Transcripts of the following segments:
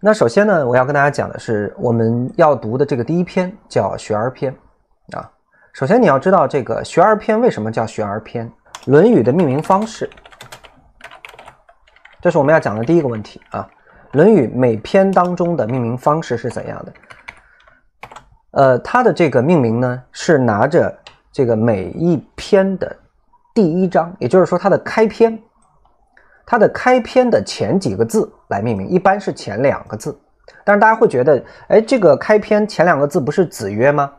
那首先呢，我要跟大家讲的是我们要读的这个第一篇叫《学而篇》啊。首先你要知道这个《学而篇》为什么叫《学而篇》？《论语》的命名方式，这是我们要讲的第一个问题啊。《论语》每篇当中的命名方式是怎样的？呃，它的这个命名呢，是拿着这个每一篇的第一章，也就是说它的开篇。它的开篇的前几个字来命名，一般是前两个字。但是大家会觉得，哎，这个开篇前两个字不是子曰吗？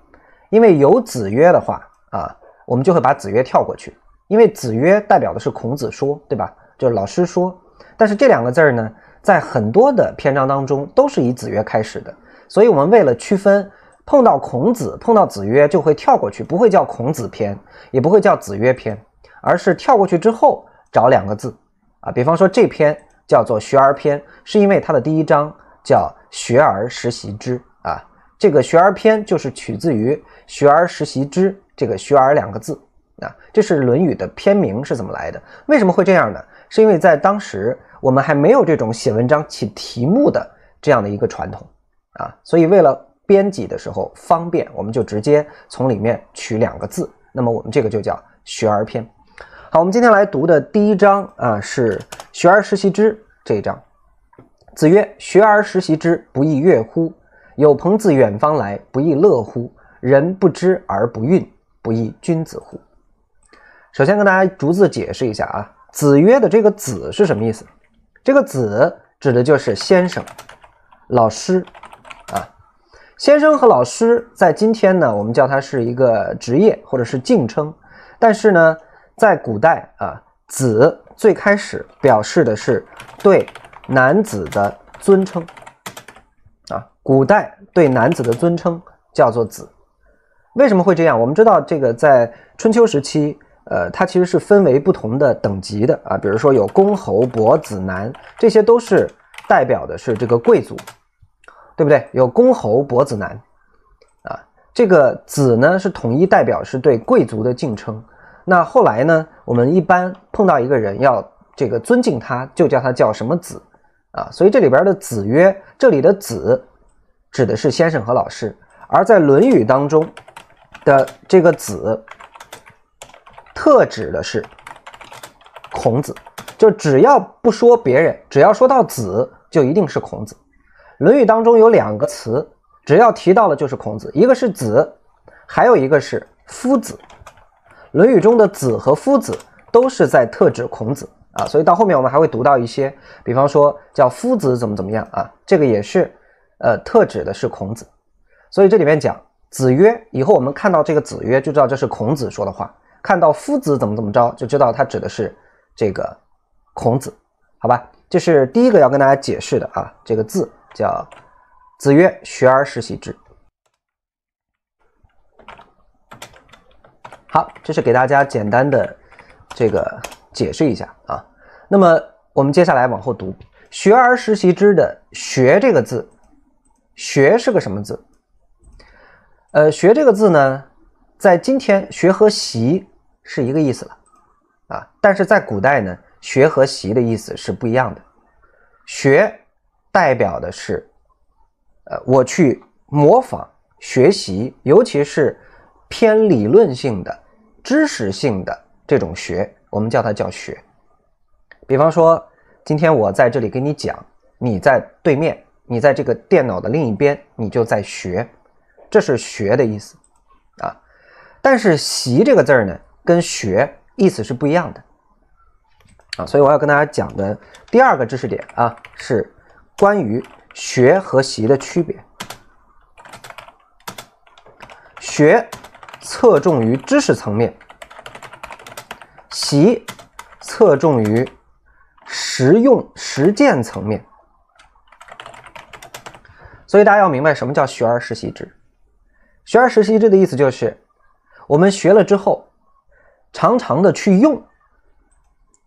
因为有子曰的话啊，我们就会把子曰跳过去，因为子曰代表的是孔子说，对吧？就是老师说。但是这两个字呢，在很多的篇章当中都是以子曰开始的，所以我们为了区分，碰到孔子碰到子曰就会跳过去，不会叫孔子篇，也不会叫子曰篇，而是跳过去之后找两个字。啊，比方说这篇叫做《学而篇》，是因为它的第一章叫“学而时习之”啊，这个“学而篇”就是取自于“学而时习之”这个“学而”两个字啊。这是《论语》的篇名是怎么来的？为什么会这样呢？是因为在当时我们还没有这种写文章起题目的这样的一个传统啊，所以为了编辑的时候方便，我们就直接从里面取两个字，那么我们这个就叫《学而篇》。好，我们今天来读的第一章啊，是“学而时习之”这一章。子曰：“学而时习之，不亦说乎？有朋自远方来，不亦乐乎？人不知而不愠，不亦君子乎？”首先跟大家逐字解释一下啊，“子曰”的这个“子”是什么意思？这个“子”指的就是先生、老师啊。先生和老师在今天呢，我们叫他是一个职业或者是敬称，但是呢。在古代啊，子最开始表示的是对男子的尊称啊。古代对男子的尊称叫做子，为什么会这样？我们知道这个在春秋时期，呃，它其实是分为不同的等级的啊。比如说有公侯伯子男，这些都是代表的是这个贵族，对不对？有公侯伯子男啊，这个子呢是统一代表是对贵族的敬称。那后来呢？我们一般碰到一个人要这个尊敬他，就叫他叫什么子，啊，所以这里边的“子曰”，这里的“子”指的是先生和老师，而在《论语》当中的这个“子”，特指的是孔子。就只要不说别人，只要说到“子”，就一定是孔子。《论语》当中有两个词，只要提到了就是孔子，一个是“子”，还有一个是“夫子”。《论语》中的“子”和“夫子”都是在特指孔子啊，所以到后面我们还会读到一些，比方说叫“夫子”怎么怎么样啊，这个也是，呃，特指的是孔子。所以这里面讲“子曰”，以后我们看到这个“子曰”就知道这是孔子说的话；看到“夫子”怎么怎么着，就知道他指的是这个孔子，好吧？这是第一个要跟大家解释的啊，这个字叫“子曰”，学而时习之。好，这是给大家简单的这个解释一下啊。那么我们接下来往后读“学而时习之”的“学”这个字，“学”是个什么字？呃，“学”这个字呢，在今天“学”和“习”是一个意思了啊，但是在古代呢，“学”和“习”的意思是不一样的。“学”代表的是，呃，我去模仿学习，尤其是偏理论性的。知识性的这种学，我们叫它叫学。比方说，今天我在这里给你讲，你在对面，你在这个电脑的另一边，你就在学，这是学的意思，啊。但是习这个字儿呢，跟学意思是不一样的，啊。所以我要跟大家讲的第二个知识点啊，是关于学和习的区别。学。侧重于知识层面，习侧重于实用实践层面，所以大家要明白什么叫“学而时习之”。学而时习之的意思就是，我们学了之后，常常的去用，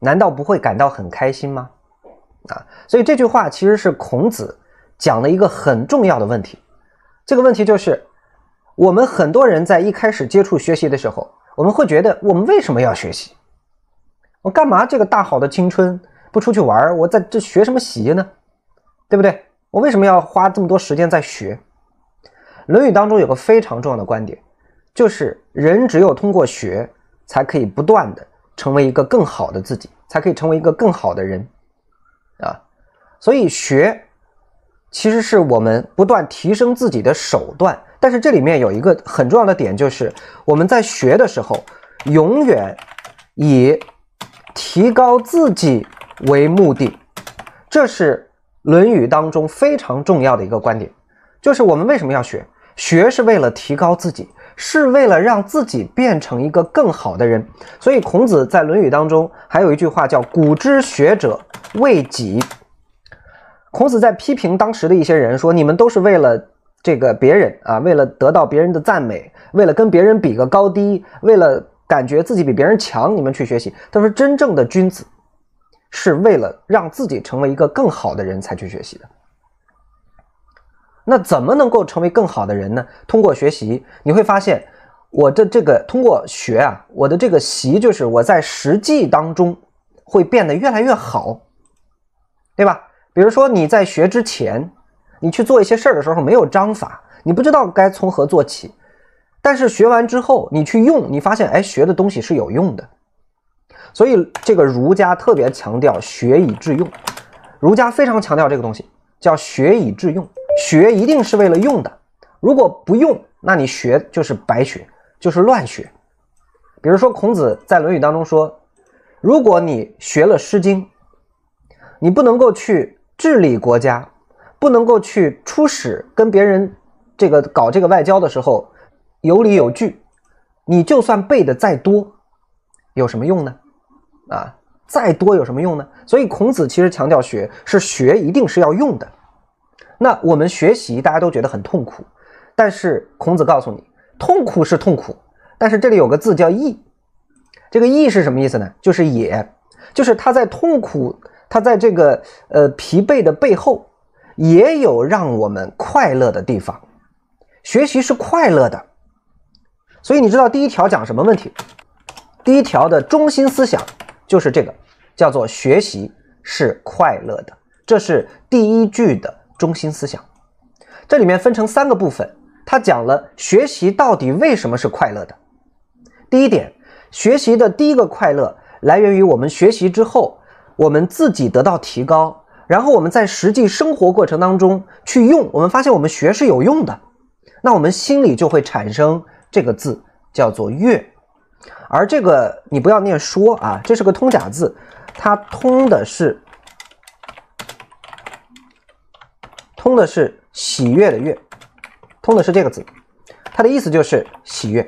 难道不会感到很开心吗？啊，所以这句话其实是孔子讲的一个很重要的问题，这个问题就是。我们很多人在一开始接触学习的时候，我们会觉得我们为什么要学习？我干嘛这个大好的青春不出去玩我在这学什么习呢？对不对？我为什么要花这么多时间在学？《论语》当中有个非常重要的观点，就是人只有通过学，才可以不断的成为一个更好的自己，才可以成为一个更好的人，啊，所以学其实是我们不断提升自己的手段。但是这里面有一个很重要的点，就是我们在学的时候，永远以提高自己为目的，这是《论语》当中非常重要的一个观点。就是我们为什么要学？学是为了提高自己，是为了让自己变成一个更好的人。所以孔子在《论语》当中还有一句话叫“古之学者为己”。孔子在批评当时的一些人说：“你们都是为了……”这个别人啊，为了得到别人的赞美，为了跟别人比个高低，为了感觉自己比别人强，你们去学习。他说，真正的君子是为了让自己成为一个更好的人才去学习的。那怎么能够成为更好的人呢？通过学习，你会发现我的这个通过学啊，我的这个习，就是我在实际当中会变得越来越好，对吧？比如说你在学之前。你去做一些事儿的时候没有章法，你不知道该从何做起。但是学完之后，你去用，你发现哎，学的东西是有用的。所以这个儒家特别强调学以致用，儒家非常强调这个东西，叫学以致用。学一定是为了用的，如果不用，那你学就是白学，就是乱学。比如说孔子在《论语》当中说，如果你学了《诗经》，你不能够去治理国家。不能够去出使跟别人，这个搞这个外交的时候，有理有据，你就算背的再多，有什么用呢？啊，再多有什么用呢？所以孔子其实强调学是学，一定是要用的。那我们学习大家都觉得很痛苦，但是孔子告诉你，痛苦是痛苦，但是这里有个字叫“义”，这个“义”是什么意思呢？就是也，就是他在痛苦，他在这个呃疲惫的背后。也有让我们快乐的地方，学习是快乐的，所以你知道第一条讲什么问题？第一条的中心思想就是这个，叫做学习是快乐的，这是第一句的中心思想。这里面分成三个部分，他讲了学习到底为什么是快乐的。第一点，学习的第一个快乐来源于我们学习之后，我们自己得到提高。然后我们在实际生活过程当中去用，我们发现我们学是有用的，那我们心里就会产生这个字叫做“悦”，而这个你不要念“说”啊，这是个通假字，它通的是通的是喜悦的“悦”，通的是这个字，它的意思就是喜悦。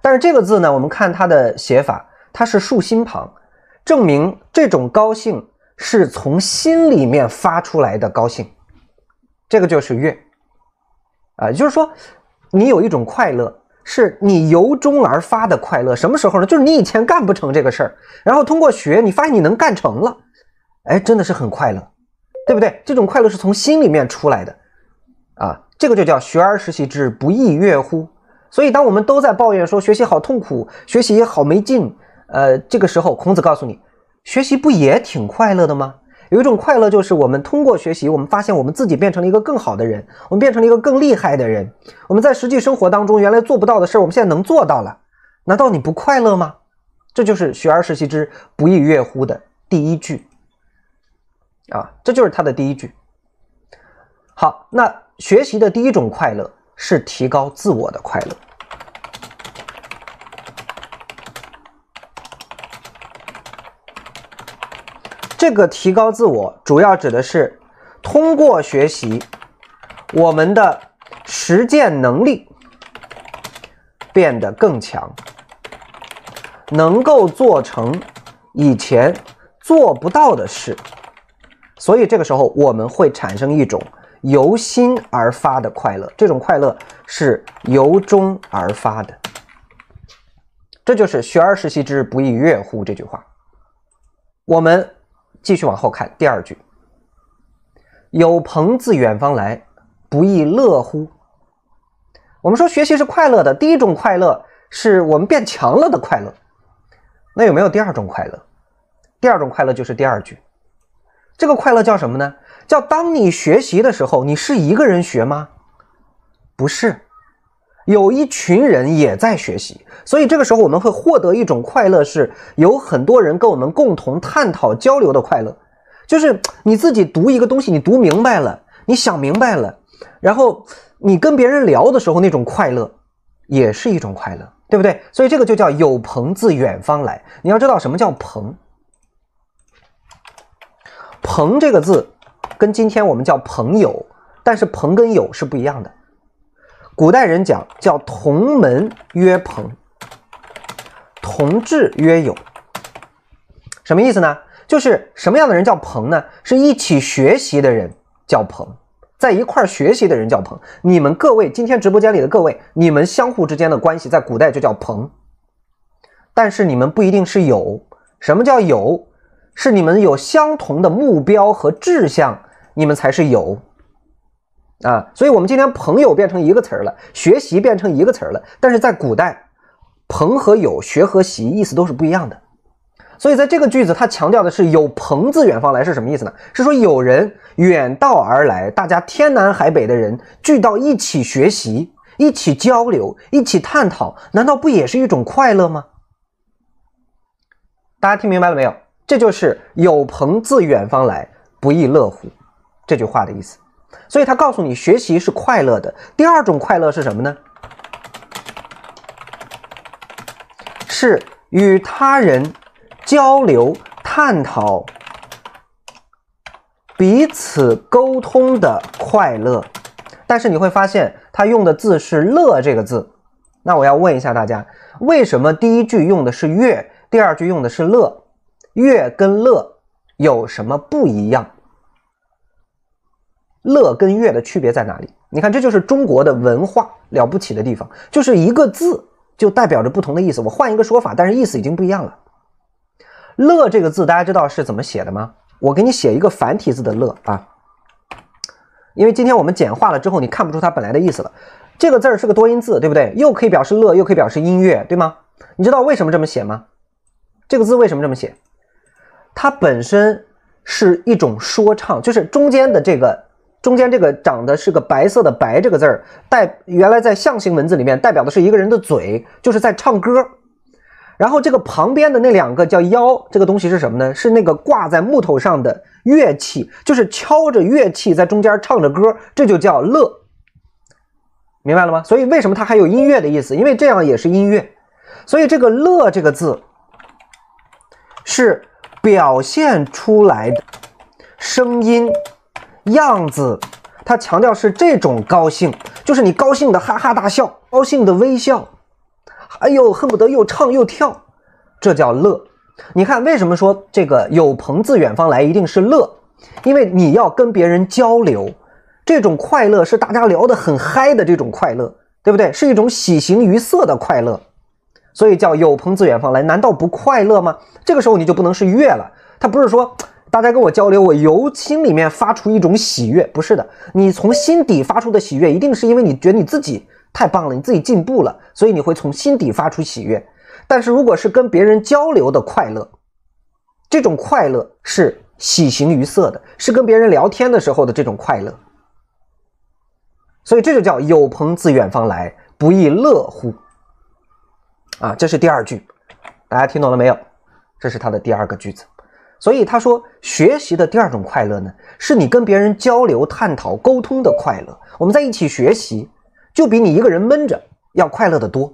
但是这个字呢，我们看它的写法，它是竖心旁，证明这种高兴。是从心里面发出来的高兴，这个就是悦，啊，就是说你有一种快乐，是你由衷而发的快乐。什么时候呢？就是你以前干不成这个事儿，然后通过学，你发现你能干成了，哎，真的是很快乐，对不对？这种快乐是从心里面出来的，啊，这个就叫“学而时习之，不亦说乎”。所以，当我们都在抱怨说学习好痛苦，学习好没劲，呃，这个时候，孔子告诉你。学习不也挺快乐的吗？有一种快乐就是我们通过学习，我们发现我们自己变成了一个更好的人，我们变成了一个更厉害的人。我们在实际生活当中，原来做不到的事儿，我们现在能做到了。难道你不快乐吗？这就是“学而时习之，不亦乐乎”的第一句。啊，这就是他的第一句。好，那学习的第一种快乐是提高自我的快乐。这个提高自我，主要指的是通过学习，我们的实践能力变得更强，能够做成以前做不到的事。所以这个时候，我们会产生一种由心而发的快乐，这种快乐是由衷而发的。这就是“学而时习之，不亦说乎”这句话。我们。继续往后看，第二句：“有朋自远方来，不亦乐乎？”我们说学习是快乐的，第一种快乐是我们变强了的快乐。那有没有第二种快乐？第二种快乐就是第二句，这个快乐叫什么呢？叫当你学习的时候，你是一个人学吗？不是。有一群人也在学习，所以这个时候我们会获得一种快乐，是有很多人跟我们共同探讨交流的快乐。就是你自己读一个东西，你读明白了，你想明白了，然后你跟别人聊的时候，那种快乐也是一种快乐，对不对？所以这个就叫有朋自远方来。你要知道什么叫朋，朋这个字跟今天我们叫朋友，但是朋跟友是不一样的。古代人讲叫同门曰朋，同志曰友，什么意思呢？就是什么样的人叫朋呢？是一起学习的人叫朋，在一块学习的人叫朋。你们各位今天直播间里的各位，你们相互之间的关系在古代就叫朋，但是你们不一定是有。什么叫有？是你们有相同的目标和志向，你们才是有。啊，所以我们今天“朋友”变成一个词儿了，“学习”变成一个词儿了。但是在古代，“朋”和“友”、“学”和“习”意思都是不一样的。所以在这个句子，它强调的是“有朋自远方来”是什么意思呢？是说有人远道而来，大家天南海北的人聚到一起学习、一起交流、一起探讨，难道不也是一种快乐吗？大家听明白了没有？这就是“有朋自远方来，不亦乐乎”这句话的意思。所以他告诉你，学习是快乐的。第二种快乐是什么呢？是与他人交流、探讨、彼此沟通的快乐。但是你会发现，他用的字是“乐”这个字。那我要问一下大家，为什么第一句用的是“乐”，第二句用的是“乐”？“乐”跟“乐”有什么不一样？乐跟乐的区别在哪里？你看，这就是中国的文化了不起的地方，就是一个字就代表着不同的意思。我换一个说法，但是意思已经不一样了。乐这个字，大家知道是怎么写的吗？我给你写一个繁体字的乐啊，因为今天我们简化了之后，你看不出它本来的意思了。这个字儿是个多音字，对不对？又可以表示乐，又可以表示音乐，对吗？你知道为什么这么写吗？这个字为什么这么写？它本身是一种说唱，就是中间的这个。中间这个长的是个白色的“白”这个字儿，代原来在象形文字里面代表的是一个人的嘴，就是在唱歌。然后这个旁边的那两个叫“腰”这个东西是什么呢？是那个挂在木头上的乐器，就是敲着乐器在中间唱着歌，这就叫“乐”。明白了吗？所以为什么它还有音乐的意思？因为这样也是音乐。所以这个“乐”这个字是表现出来的声音。样子，他强调是这种高兴，就是你高兴的哈哈大笑，高兴的微笑，哎呦，恨不得又唱又跳，这叫乐。你看，为什么说这个有朋自远方来一定是乐？因为你要跟别人交流，这种快乐是大家聊得很嗨的这种快乐，对不对？是一种喜形于色的快乐，所以叫有朋自远方来，难道不快乐吗？这个时候你就不能是乐了，他不是说。大家跟我交流，我由心里面发出一种喜悦，不是的，你从心底发出的喜悦，一定是因为你觉得你自己太棒了，你自己进步了，所以你会从心底发出喜悦。但是如果是跟别人交流的快乐，这种快乐是喜形于色的，是跟别人聊天的时候的这种快乐，所以这就叫有朋自远方来，不亦乐乎啊！这是第二句，大家听懂了没有？这是他的第二个句子。所以他说，学习的第二种快乐呢，是你跟别人交流、探讨、沟通的快乐。我们在一起学习，就比你一个人闷着要快乐得多。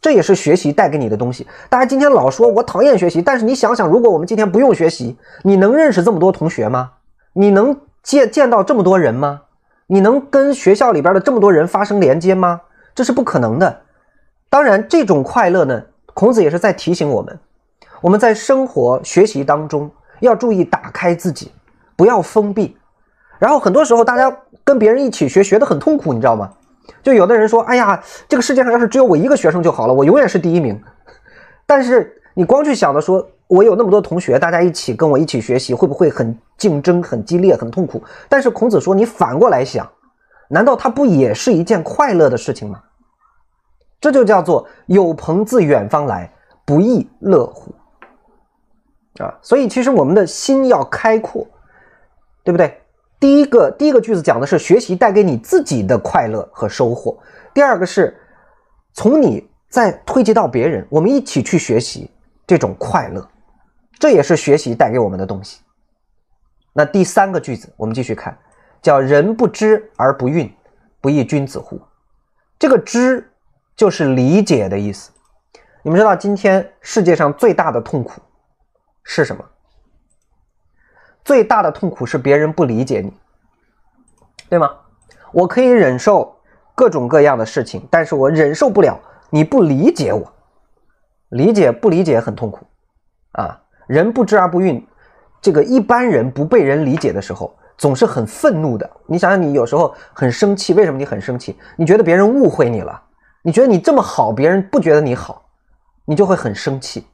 这也是学习带给你的东西。大家今天老说我讨厌学习，但是你想想，如果我们今天不用学习，你能认识这么多同学吗？你能见见到这么多人吗？你能跟学校里边的这么多人发生连接吗？这是不可能的。当然，这种快乐呢，孔子也是在提醒我们。我们在生活学习当中要注意打开自己，不要封闭。然后很多时候大家跟别人一起学，学得很痛苦，你知道吗？就有的人说：“哎呀，这个世界上要是只有我一个学生就好了，我永远是第一名。” 但是你光去想着说，我有那么多同学，大家一起跟我一起学习，会不会很竞争、很激烈、很痛苦？但是孔子说：“你反过来想，难道它不也是一件快乐的事情吗？”这就叫做“有朋自远方来，不亦乐乎”。啊，所以其实我们的心要开阔，对不对？第一个，第一个句子讲的是学习带给你自己的快乐和收获。第二个是，从你再推及到别人，我们一起去学习这种快乐，这也是学习带给我们的东西。那第三个句子，我们继续看，叫“人不知而不愠，不亦君子乎”。这个“知”就是理解的意思。你们知道，今天世界上最大的痛苦。是什么？最大的痛苦是别人不理解你，对吗？我可以忍受各种各样的事情，但是我忍受不了你不理解我。理解不理解很痛苦啊！人不知而不愠，这个一般人不被人理解的时候，总是很愤怒的。你想想，你有时候很生气，为什么你很生气？你觉得别人误会你了，你觉得你这么好，别人不觉得你好，你就会很生气，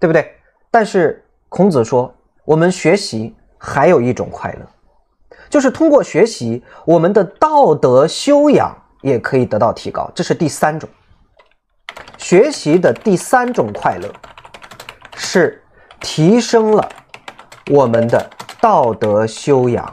对不对？但是孔子说，我们学习还有一种快乐，就是通过学习，我们的道德修养也可以得到提高。这是第三种学习的第三种快乐，是提升了我们的道德修养。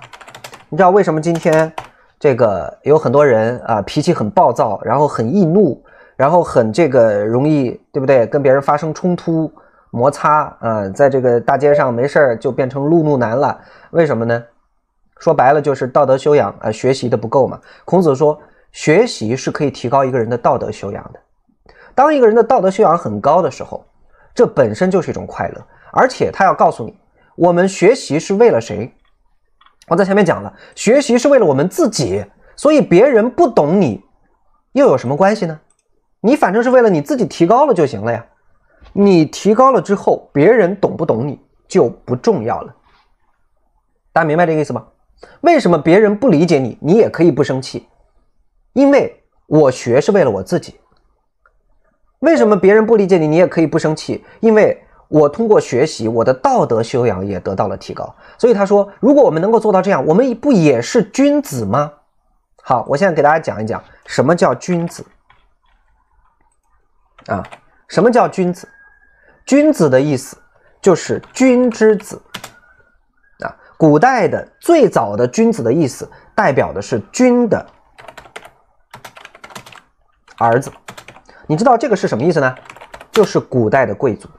你知道为什么今天这个有很多人啊，脾气很暴躁，然后很易怒，然后很这个容易，对不对？跟别人发生冲突。摩擦啊，在这个大街上没事儿就变成路怒男了，为什么呢？说白了就是道德修养啊，学习的不够嘛。孔子说，学习是可以提高一个人的道德修养的。当一个人的道德修养很高的时候，这本身就是一种快乐。而且他要告诉你，我们学习是为了谁？我在前面讲了，学习是为了我们自己。所以别人不懂你，又有什么关系呢？你反正是为了你自己提高了就行了呀。你提高了之后，别人懂不懂你就不重要了。大家明白这个意思吗？为什么别人不理解你，你也可以不生气？因为我学是为了我自己。为什么别人不理解你，你也可以不生气？因为我通过学习，我的道德修养也得到了提高。所以他说，如果我们能够做到这样，我们不也是君子吗？好，我现在给大家讲一讲什么叫君子。啊，什么叫君子？君子的意思就是君之子啊。古代的最早的君子的意思，代表的是君的儿子。你知道这个是什么意思呢？就是古代的贵族。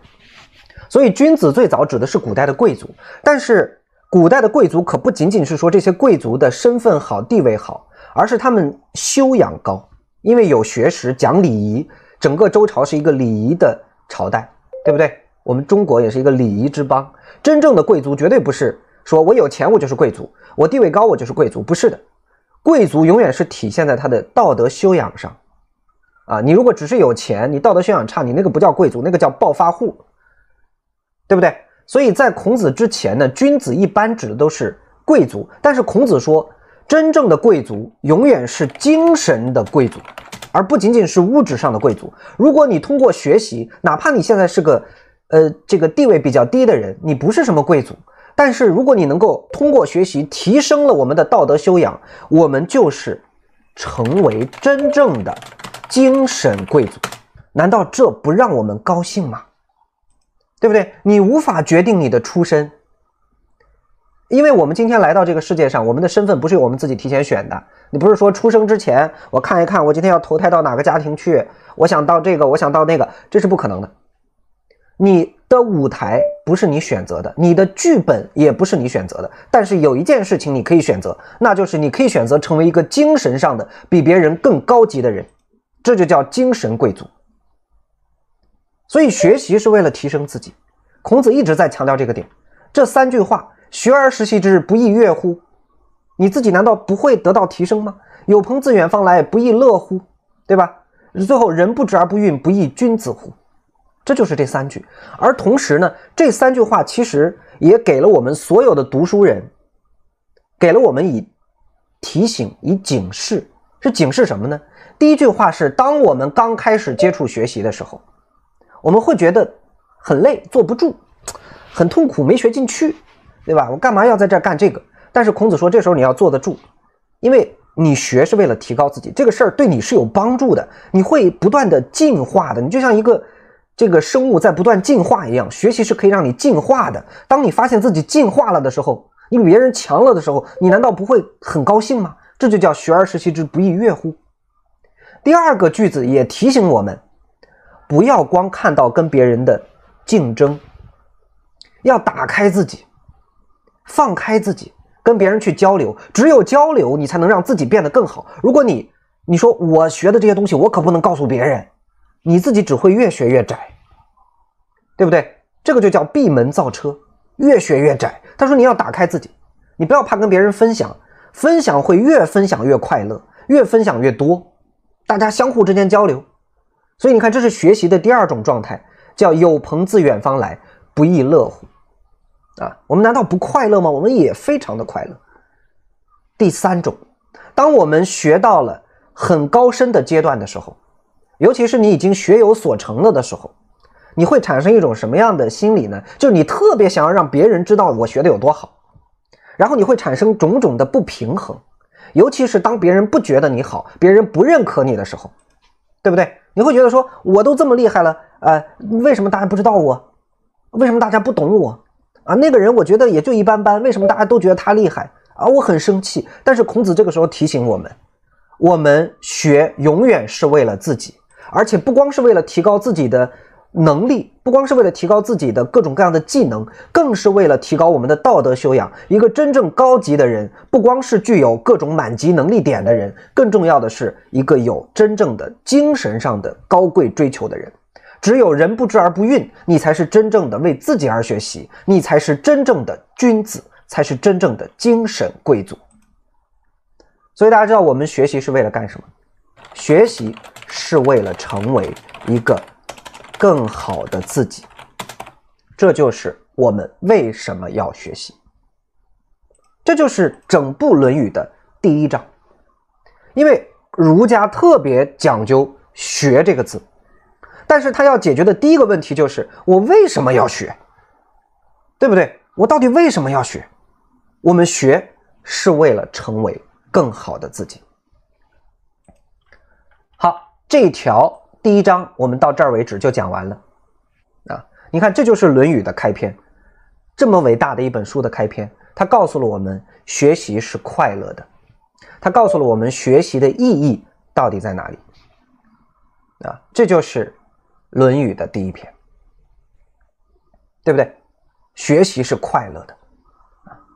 所以君子最早指的是古代的贵族。但是古代的贵族可不仅仅是说这些贵族的身份好、地位好，而是他们修养高，因为有学识、讲礼仪。整个周朝是一个礼仪的朝代。对不对？我们中国也是一个礼仪之邦。真正的贵族绝对不是说我有钱我就是贵族，我地位高我就是贵族，不是的。贵族永远是体现在他的道德修养上。啊，你如果只是有钱，你道德修养差，你那个不叫贵族，那个叫暴发户，对不对？所以在孔子之前呢，君子一般指的都是贵族，但是孔子说，真正的贵族永远是精神的贵族。而不仅仅是物质上的贵族。如果你通过学习，哪怕你现在是个，呃，这个地位比较低的人，你不是什么贵族，但是如果你能够通过学习提升了我们的道德修养，我们就是成为真正的精神贵族。难道这不让我们高兴吗？对不对？你无法决定你的出身。因为我们今天来到这个世界上，我们的身份不是我们自己提前选的。你不是说出生之前，我看一看我今天要投胎到哪个家庭去？我想到这个，我想到那个，这是不可能的。你的舞台不是你选择的，你的剧本也不是你选择的。但是有一件事情你可以选择，那就是你可以选择成为一个精神上的比别人更高级的人，这就叫精神贵族。所以学习是为了提升自己。孔子一直在强调这个点，这三句话。学而时习之，不亦说乎？你自己难道不会得到提升吗？有朋自远方来，不亦乐乎？对吧？最后，人不知而不愠，不亦君子乎？这就是这三句。而同时呢，这三句话其实也给了我们所有的读书人，给了我们以提醒、以警示。是警示什么呢？第一句话是：当我们刚开始接触学习的时候，我们会觉得很累，坐不住，很痛苦，没学进去。对吧？我干嘛要在这儿干这个？但是孔子说，这时候你要坐得住，因为你学是为了提高自己，这个事儿对你是有帮助的，你会不断的进化的。你就像一个这个生物在不断进化一样，学习是可以让你进化的。当你发现自己进化了的时候，你比别人强了的时候，你难道不会很高兴吗？这就叫“学而时习之，不亦乐乎”。第二个句子也提醒我们，不要光看到跟别人的竞争，要打开自己。放开自己，跟别人去交流，只有交流，你才能让自己变得更好。如果你你说我学的这些东西，我可不能告诉别人，你自己只会越学越窄，对不对？这个就叫闭门造车，越学越窄。他说你要打开自己，你不要怕跟别人分享，分享会越分享越快乐，越分享越多，大家相互之间交流。所以你看，这是学习的第二种状态，叫有朋自远方来，不亦乐乎。啊，我们难道不快乐吗？我们也非常的快乐。第三种，当我们学到了很高深的阶段的时候，尤其是你已经学有所成了的时候，你会产生一种什么样的心理呢？就你特别想要让别人知道我学的有多好，然后你会产生种种的不平衡，尤其是当别人不觉得你好，别人不认可你的时候，对不对？你会觉得说，我都这么厉害了，啊，为什么大家不知道我？为什么大家不懂我？啊，那个人我觉得也就一般般，为什么大家都觉得他厉害啊？我很生气。但是孔子这个时候提醒我们：，我们学永远是为了自己，而且不光是为了提高自己的能力，不光是为了提高自己的各种各样的技能，更是为了提高我们的道德修养。一个真正高级的人，不光是具有各种满级能力点的人，更重要的是一个有真正的精神上的高贵追求的人。只有人不知而不愠，你才是真正的为自己而学习，你才是真正的君子，才是真正的精神贵族。所以大家知道，我们学习是为了干什么？学习是为了成为一个更好的自己。这就是我们为什么要学习。这就是整部《论语》的第一章，因为儒家特别讲究“学”这个字。但是他要解决的第一个问题就是我为什么要学，对不对？我到底为什么要学？我们学是为了成为更好的自己。好，这条第一章我们到这儿为止就讲完了。啊，你看，这就是《论语》的开篇，这么伟大的一本书的开篇，它告诉了我们学习是快乐的，它告诉了我们学习的意义到底在哪里。啊，这就是。《论语》的第一篇，对不对？学习是快乐的，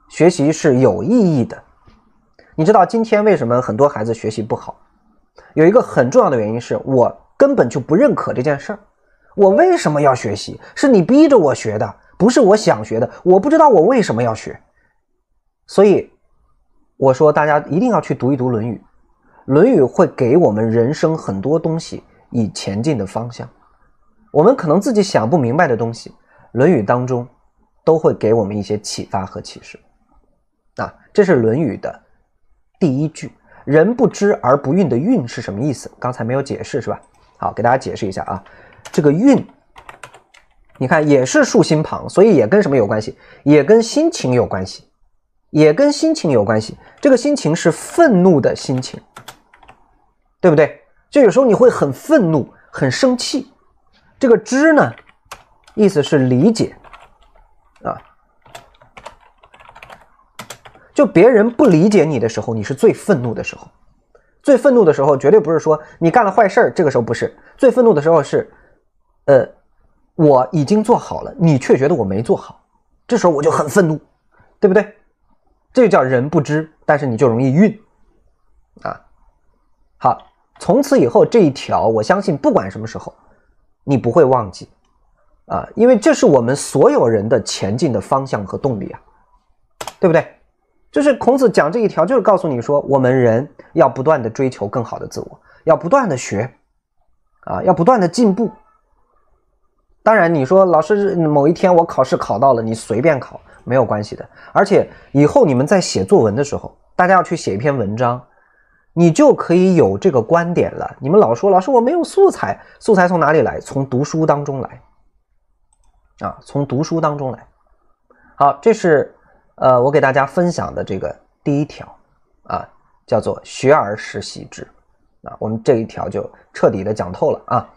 学习是有意义的。你知道今天为什么很多孩子学习不好？有一个很重要的原因是我根本就不认可这件事儿。我为什么要学习？是你逼着我学的，不是我想学的。我不知道我为什么要学。所以我说，大家一定要去读一读《论语》。《论语》会给我们人生很多东西，以前进的方向。我们可能自己想不明白的东西，《论语》当中都会给我们一些启发和启示。啊，这是《论语》的第一句：“人不知而不愠”的“愠”是什么意思？刚才没有解释是吧？好，给大家解释一下啊。这个“愠”，你看也是竖心旁，所以也跟什么有关系？也跟心情有关系，也跟心情有关系。这个心情是愤怒的心情，对不对？就有时候你会很愤怒，很生气。这个知呢，意思是理解，啊，就别人不理解你的时候，你是最愤怒的时候，最愤怒的时候绝对不是说你干了坏事儿，这个时候不是最愤怒的时候是，呃，我已经做好了，你却觉得我没做好，这时候我就很愤怒，对不对？这就叫人不知，但是你就容易运，啊，好，从此以后这一条，我相信不管什么时候。你不会忘记，啊，因为这是我们所有人的前进的方向和动力啊，对不对？就是孔子讲这一条，就是告诉你说，我们人要不断的追求更好的自我，要不断的学，啊，要不断的进步。当然，你说老师某一天我考试考到了，你随便考没有关系的。而且以后你们在写作文的时候，大家要去写一篇文章。你就可以有这个观点了。你们老说老师我没有素材，素材从哪里来？从读书当中来，啊，从读书当中来。好，这是，呃，我给大家分享的这个第一条，啊，叫做学而时习之，啊，我们这一条就彻底的讲透了啊。